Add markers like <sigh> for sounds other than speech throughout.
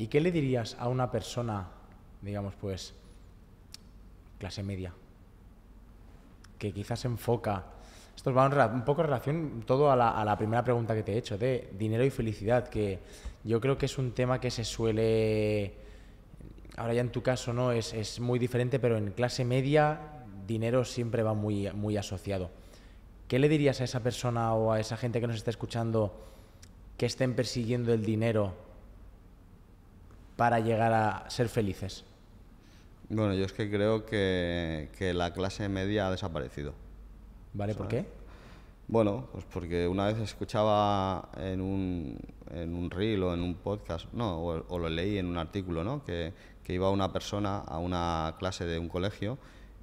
¿Y qué le dirías a una persona, digamos, pues, clase media, que quizás enfoca... Esto va un poco en relación todo a la, primera pregunta que te he hecho, de dinero y felicidad, que yo creo que es un tema que se suele... Ahora ya en tu caso no, es, muy diferente, pero en clase media dinero siempre va muy, muy asociado. ¿Qué le dirías a esa persona o a esa gente que nos está escuchando que estén persiguiendo el dinero para llegar a ser felices? Bueno, yo es que creo que, que la clase media ha desaparecido. ¿Vale? ¿Por qué? Bueno, pues porque una vez escuchaba en un, en un reel o en un podcast, no, o, o lo leí en un artículo, ¿no? Que, que, iba una persona a una clase de un colegio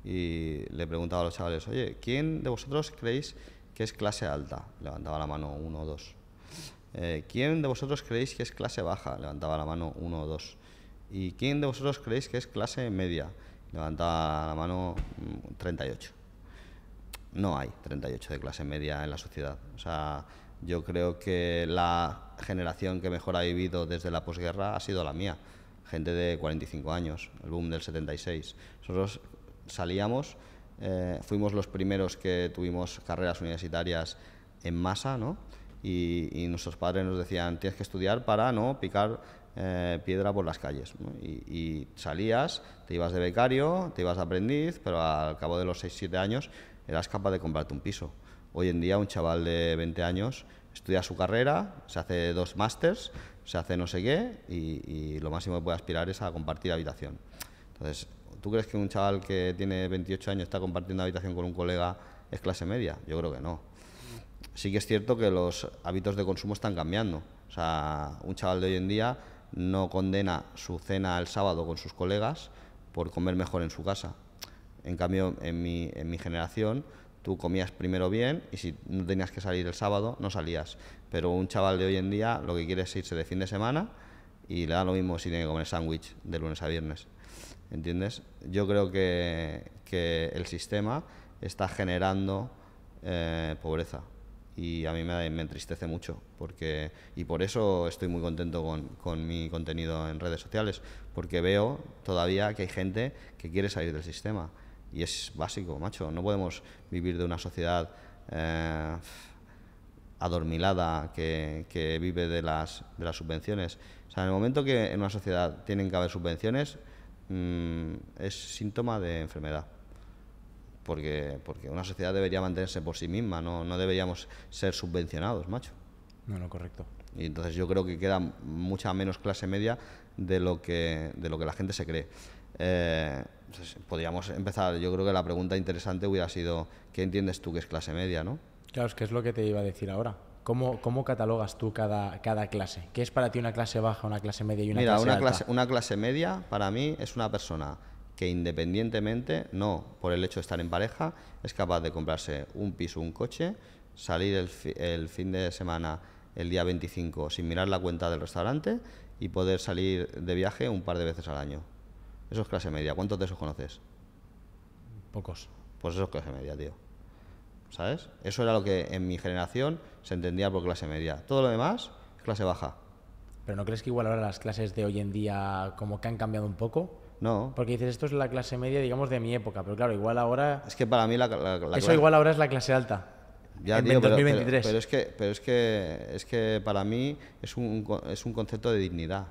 y le preguntaba a los chavales, oye, ¿quién de vosotros creéis que es clase alta? Levantaba la mano uno o dos. Eh, ¿quién de vosotros creéis que es clase baja? Levantaba la mano uno o dos. ¿Y quién de vosotros creéis que es clase media? Levantaba la mano 38. Mm, no hay 38 de clase media en la sociedad. O sea, yo creo que la generación que mejor ha vivido desde la posguerra ha sido la mía. Gente de 45 años, el boom del 76. Nosotros salíamos, eh, fuimos los primeros que tuvimos carreras universitarias en masa, ¿no? y, nuestros padres nos decían, tienes que estudiar para no picar eh, piedra por las calles. Y, salías, te ibas de becario, te ibas de aprendiz, pero al cabo de los 6-7 años eras capaz de comprarte un piso. Hoy en día un chaval de 20 años estudia su carrera, se hace dos másters, se hace no sé qué y, y lo máximo que puede aspirar es a compartir habitación. Entonces, ¿tú crees que un chaval que tiene 28 años está compartiendo habitación con un colega es clase media? Yo creo que no sí que es cierto que los hábitos de consumo están cambiando. O sea, un chaval de hoy en día no condena su cena el sábado con sus colegas por comer mejor en su casa. En cambio, en mi, generación, tú comías primero bien y si no tenías que salir el sábado, no salías. Pero un chaval de hoy en día lo que quiere es irse de fin de semana y le da lo mismo si tiene que comer sándwich de lunes a viernes. ¿Entiendes? Yo creo que, el sistema está generando eh, pobreza y a mí me, entristece mucho porque y por eso estoy muy contento con, mi contenido en redes sociales porque veo todavía que hay gente que quiere salir del sistema y es básico macho no podemos vivir de una sociedad eh, adormilada que, vive de las, de las subvenciones o sea en el momento que en una sociedad tienen que haber subvenciones mm, es síntoma de enfermedad porque, una sociedad debería mantenerse por sí misma, no, deberíamos ser subvencionados, macho. No, no, correcto. Y entonces yo creo que queda mucha menos clase media de lo que, de lo que la gente se cree. Eh, podríamos empezar, yo creo que la pregunta interesante hubiera sido, ¿qué entiendes tú que es clase media? ¿no? Claro, es que es lo que te iba a decir ahora. ¿Cómo, ¿Cómo, catalogas tú cada, cada clase? ¿Qué es para ti una clase baja, una clase media y una clase una alta? Clase, una clase media para mí es una persona que independientemente, no por el hecho de estar en pareja, es capaz de comprarse un piso, un coche, salir el, fin de semana el día 25 sin mirar la cuenta del restaurante y poder salir de viaje un par de veces al año. Eso es clase media. ¿Cuántos de esos conoces? Pocos. Pues eso es clase media, tío. ¿Sabes? Eso era lo que en mi generación se entendía por clase media. Todo lo demás, clase baja. ¿Pero no crees que igual ahora las clases de hoy en día como que han cambiado un poco? No. Porque dices, esto es la clase media, digamos, de mi época, pero claro, igual ahora... Es que para mí la, Eso igual ahora es la clase alta. en 2023. Pero, es que, pero es, que, es que para mí es un, es un concepto de dignidad.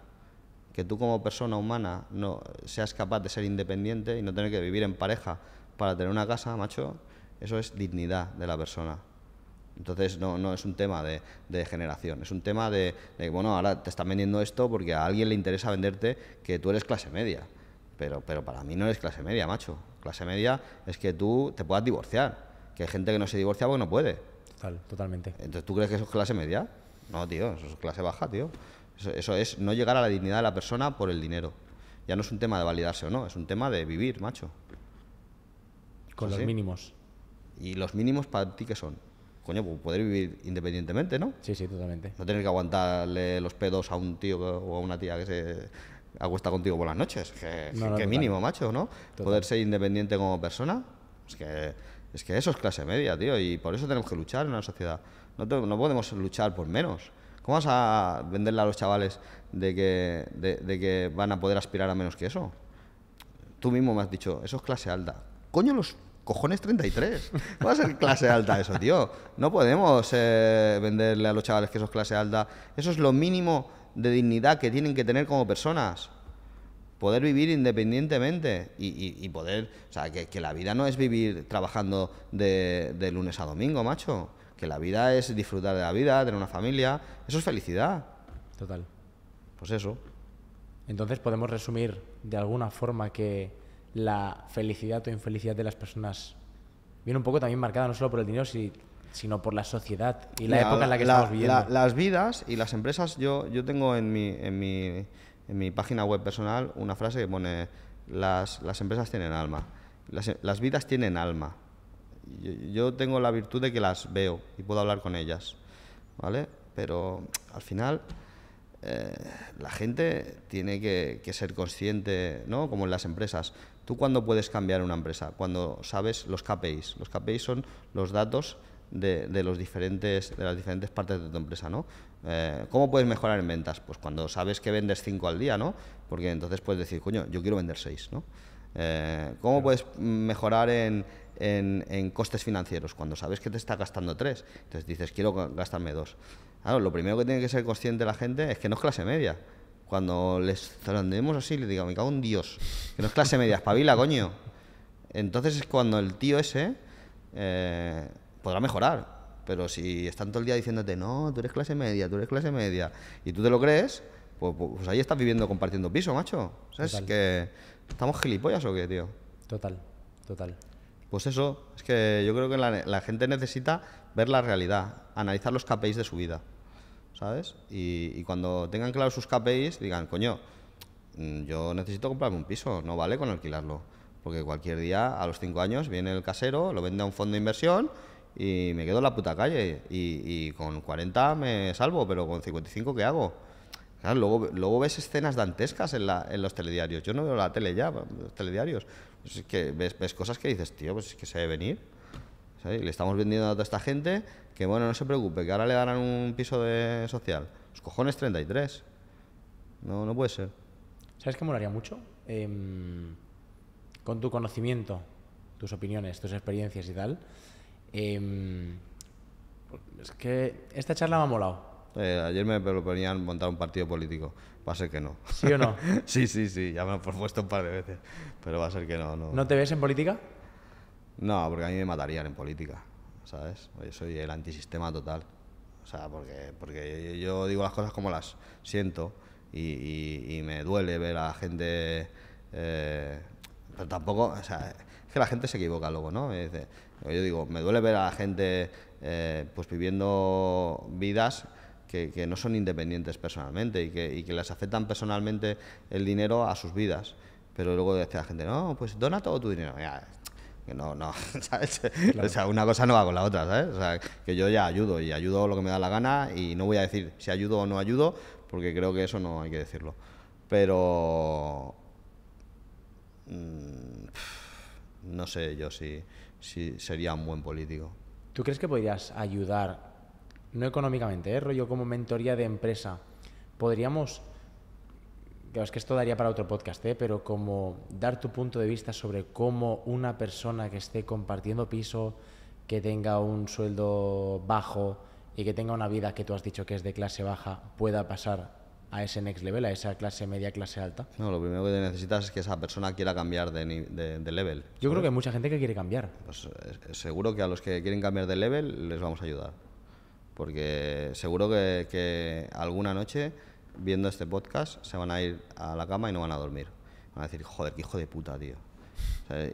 Que tú como persona humana no seas capaz de ser independiente y no tener que vivir en pareja para tener una casa, macho, eso es dignidad de la persona. Entonces no, no es un tema de, generación, es un tema de, de, bueno, ahora te están vendiendo esto porque a alguien le interesa venderte que tú eres clase media. Pero, pero para mí no eres clase media, macho. Clase media es que tú te puedas divorciar. Que hay gente que no se divorcia porque no puede. Total, totalmente. Entonces, ¿tú crees que eso es clase media? No, tío, eso es clase baja, tío. Eso, es no llegar a la dignidad de la persona por el dinero. Ya no es un tema de validarse o no, es un tema de vivir, macho. Con los mínimos. ¿Y los mínimos para ti qué son? Coño, poder pues vivir independientemente, ¿no? Sí, sí, totalmente. No tener que aguantarle los pedos a un tío o a una tía que se acuesta contigo por las noches. Que, mínimo, macho, ¿no? Poder ser independiente como persona. Es que, es que eso es clase media, tío. Y por eso tenemos que luchar en la sociedad. No, no podemos luchar por menos. ¿Cómo vas a venderle a los chavales de que, de, que van a poder aspirar a menos que eso? Tú mismo me has dicho, eso es clase alta. Coño, los cojones 33. Va a ser clase alta eso, tío. No podemos eh, venderle a los chavales que eso es clase alta. Eso es lo mínimo de dignidad que tienen que tener como personas. Poder vivir independientemente y, poder, o sea, que, la vida no es vivir trabajando de, de lunes a domingo, macho. Que la vida es disfrutar de la vida, tener una familia. Eso es felicidad. Total. Pues eso. Entonces podemos resumir de alguna forma que la felicidad o infelicidad de las personas viene un poco también marcada no solo por el dinero, si, sino por la sociedad y la, época en la que estamos viviendo. las vidas y las empresas, yo, yo tengo en mi, en, mi, página web personal una frase que pone, las, empresas tienen alma, las, vidas tienen alma. Yo, tengo la virtud de que las veo y puedo hablar con ellas, ¿vale? Pero al final... Eh, la gente tiene que, ser consciente, ¿no? Como en las empresas. ¿Tú cuándo puedes cambiar una empresa? Cuando sabes los KPIs. Los KPIs son los datos de, los diferentes, de las diferentes partes de tu empresa, ¿no? Eh, ¿Cómo puedes mejorar en ventas? Pues cuando sabes que vendes cinco al día, ¿no? Porque entonces puedes decir, coño, yo quiero vender 6, ¿no? Eh, ¿Cómo puedes mejorar en, en, en, costes financieros cuando sabes que te está gastando 3? Entonces dices, quiero gastarme 2. Claro, lo primero que tiene que ser consciente la gente es que no es clase media. Cuando les zarandemos así, le digo, me cago en Dios, que no es clase media, espabila, coño. Entonces es cuando el tío ese eh, podrá mejorar. Pero si están todo el día diciéndote, no, tú eres clase media, tú eres clase media, y tú te lo crees, pues, pues, pues ahí estás viviendo compartiendo piso, macho. ¿Sabes? Que estamos gilipollas o qué, tío. Total, total. Pues eso, es que yo creo que la, gente necesita ver la realidad, analizar los KPIs de su vida, ¿sabes? Y, cuando tengan claros sus KPIs, digan, coño, mm, yo necesito comprarme un piso, no vale con alquilarlo. Porque cualquier día, a los cinco años, viene el casero, lo vende a un fondo de inversión y me quedo en la puta calle. Y, con 40 me salvo, pero con 55 ¿qué hago? Claro, luego, luego ves escenas dantescas en, la, en los telediarios. Yo no veo la tele ya, los telediarios. Pues que ves, ves, cosas que dices, tío, pues es que se debe venir. Le estamos vendiendo a toda esta gente que, bueno, no se preocupe, que ahora le darán un piso de social. Los cojones 33. No, no puede ser. ¿Sabes qué molaría mucho? Em, con tu conocimiento, tus opiniones, tus experiencias y tal, Em, es que esta charla me ha molado. Eh, ayer me proponían montar un partido político. Va a ser que no. ¿Sí o no? <laughs> sí, sí, sí. Ya me lo han propuesto un par de veces. Pero va a ser que no, no. ¿No te ves en política? No, porque a mí me matarían en política. ¿Sabes? Yo soy el antisistema total. O sea, porque, porque yo digo las cosas como las siento y, me duele ver a la gente. Eh, pero tampoco. O sea, es que la gente se equivoca luego, ¿no? Yo digo, me duele ver a la gente eh, pues viviendo vidas que, no son independientes personalmente y que, les afectan personalmente el dinero a sus vidas. Pero luego decía la gente, no, pues dona todo tu dinero. no, no, <laughs> una cosa no va con la otra, que yo ya ayudo y ayudo lo que me da la gana y no voy a decir si ayudo o no ayudo, porque creo que eso no hay que decirlo. Pero... Mm, no sé yo si sí, sería un buen político. ¿Tú crees que podrías ayudar, no económicamente, ¿eh? rollo como mentoría de empresa? ¿Podríamos, es que esto daría para otro podcast, eh, pero como dar tu punto de vista sobre cómo una persona que esté compartiendo piso, que tenga un sueldo bajo y que tenga una vida que tú has dicho que es de clase baja, pueda pasar a ese next level, a esa clase media, clase alta. No, lo primero que necesitas es que esa persona quiera cambiar de, de, level. Yo creo que hay mucha gente que quiere cambiar. Pues eh, seguro que a los que quieren cambiar de level les vamos a ayudar. Porque seguro que, alguna noche, viendo este podcast, se van a ir a la cama y no van a dormir. Van a decir, joder, qué hijo de puta, tío.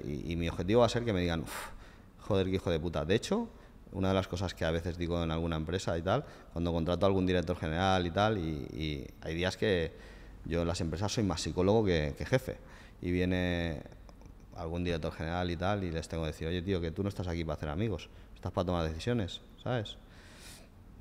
y, y, mi objetivo va a ser que me digan, joder, qué hijo de puta. De hecho, una de las cosas que a veces digo en alguna empresa y tal, cuando contrato a algún director general y tal, y, hay días que yo en las empresas soy más psicólogo que, jefe. Y viene algún director general y tal, y les tengo que decir, oye tío, que tú no estás aquí para hacer amigos, estás para tomar decisiones, ¿sabes?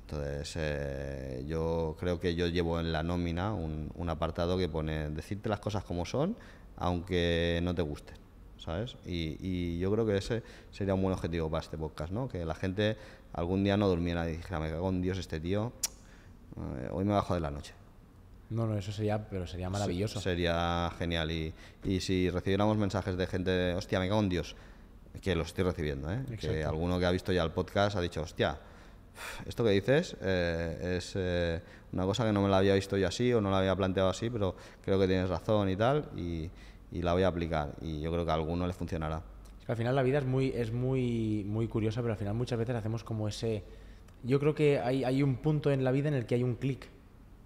Entonces, eh, yo creo que yo llevo en la nómina un, un apartado que pone decirte las cosas como son, aunque no te gusten. ¿sabes? Y, yo creo que ese sería un buen objetivo para este podcast, ¿no? Que la gente algún día no durmiera y dijera, me cago en Dios este tío, eh, hoy me bajo de la noche. No, no, eso sería, pero sería maravilloso. sería genial. Y, y, si recibiéramos mensajes de gente, hostia, me cago en Dios, que los estoy recibiendo, ¿eh? Que alguno que ha visto ya el podcast ha dicho, hostia, esto que dices eh, es eh, una cosa que no me la había visto yo así o no la había planteado así, pero creo que tienes razón y tal. Y, y la voy a aplicar. Y yo creo que a alguno le funcionará. al final la vida es muy, es muy, muy curiosa, pero al final muchas veces hacemos como ese... Yo creo que hay, hay un punto en la vida en el que hay un clic,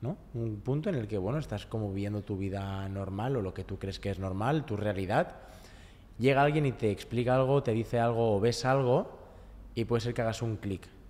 ¿no? Un punto en el que, bueno, estás como viviendo tu vida normal o lo que tú crees que es normal, tu realidad. Llega alguien y te explica algo, te dice algo o ves algo y puede ser que hagas un clic